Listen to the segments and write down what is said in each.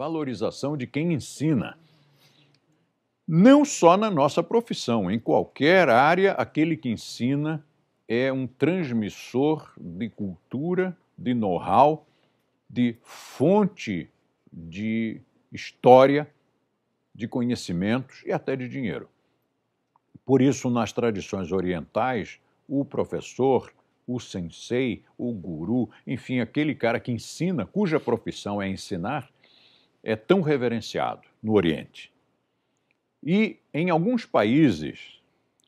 valorização de quem ensina. Não só na nossa profissão, em qualquer área, aquele que ensina é um transmissor de cultura, de know-how, de fonte de história, de conhecimentos e até de dinheiro. Por isso, nas tradições orientais, o professor, o sensei, o guru, enfim, aquele cara que ensina, cuja profissão é ensinar, é tão reverenciado no Oriente. E em alguns países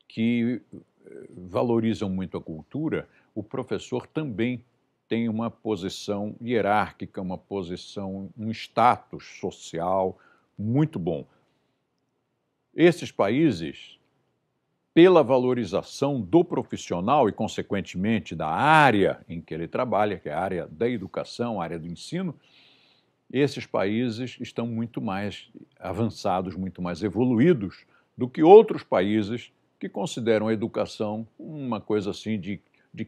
que eh, valorizam muito a cultura, o professor também tem uma posição hierárquica, uma posição, um status social muito bom. Esses países, pela valorização do profissional e, consequentemente, da área em que ele trabalha, que é a área da educação, a área do ensino, esses países estão muito mais avançados, muito mais evoluídos do que outros países que consideram a educação uma coisa assim de, de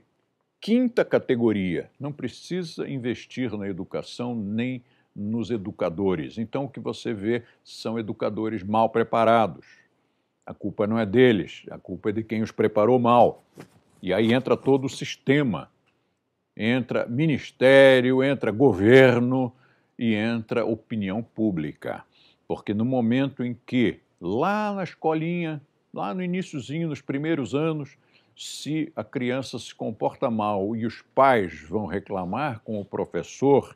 quinta categoria. Não precisa investir na educação nem nos educadores. Então, o que você vê são educadores mal preparados. A culpa não é deles, a culpa é de quem os preparou mal. E aí entra todo o sistema. Entra ministério, entra governo, e entra opinião pública. Porque no momento em que, lá na escolinha, lá no iníciozinho, nos primeiros anos, se a criança se comporta mal e os pais vão reclamar com o professor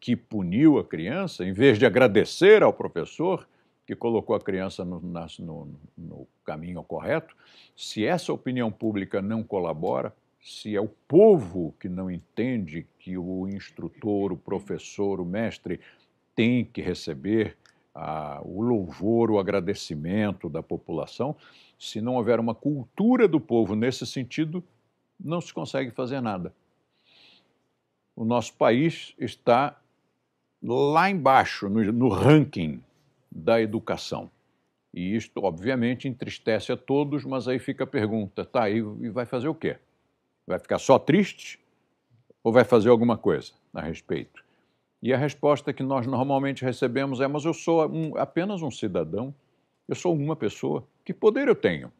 que puniu a criança, em vez de agradecer ao professor que colocou a criança no, no, no caminho correto, se essa opinião pública não colabora, se é o povo que não entende que o instrutor, o professor, o mestre tem que receber ah, o louvor, o agradecimento da população, se não houver uma cultura do povo nesse sentido, não se consegue fazer nada. O nosso país está lá embaixo no, no ranking da educação. E isto, obviamente, entristece a todos, mas aí fica a pergunta, tá, e, e vai fazer o quê? Vai ficar só triste ou vai fazer alguma coisa a respeito? E a resposta que nós normalmente recebemos é: mas eu sou um, apenas um cidadão, eu sou uma pessoa. Que poder eu tenho?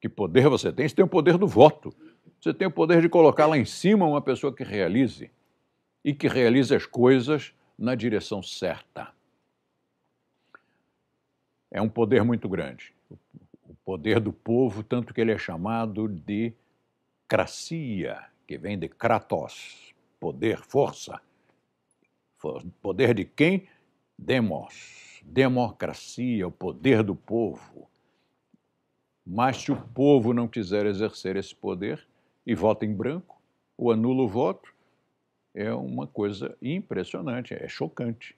Que poder você tem? Você tem o poder do voto. Você tem o poder de colocar lá em cima uma pessoa que realize e que realize as coisas na direção certa. É um poder muito grande, o poder do povo, tanto que ele é chamado de cracia, que vem de kratos, poder, força. Poder de quem? Demos. Democracia, o poder do povo. Mas se o povo não quiser exercer esse poder e vota em branco, ou anula o voto, é uma coisa impressionante, é chocante.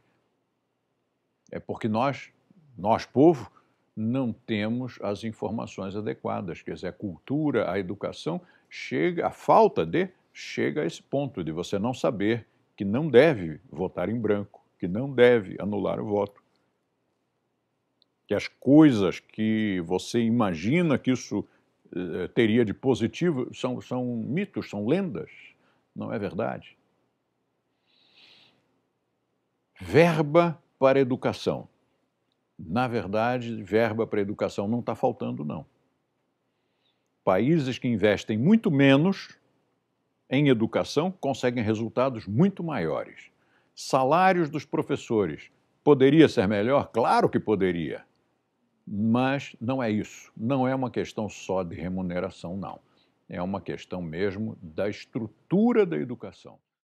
É porque nós, nós povo, não temos as informações adequadas, quer dizer, a cultura, a educação chega a falta de chega a esse ponto de você não saber que não deve votar em branco, que não deve anular o voto. Que as coisas que você imagina que isso eh, teria de positivo são, são mitos, são lendas, não é verdade. Verba para educação. Na verdade, verba para educação não está faltando, não países que investem muito menos em educação conseguem resultados muito maiores. Salários dos professores poderia ser melhor? Claro que poderia. Mas não é isso. Não é uma questão só de remuneração, não. É uma questão mesmo da estrutura da educação.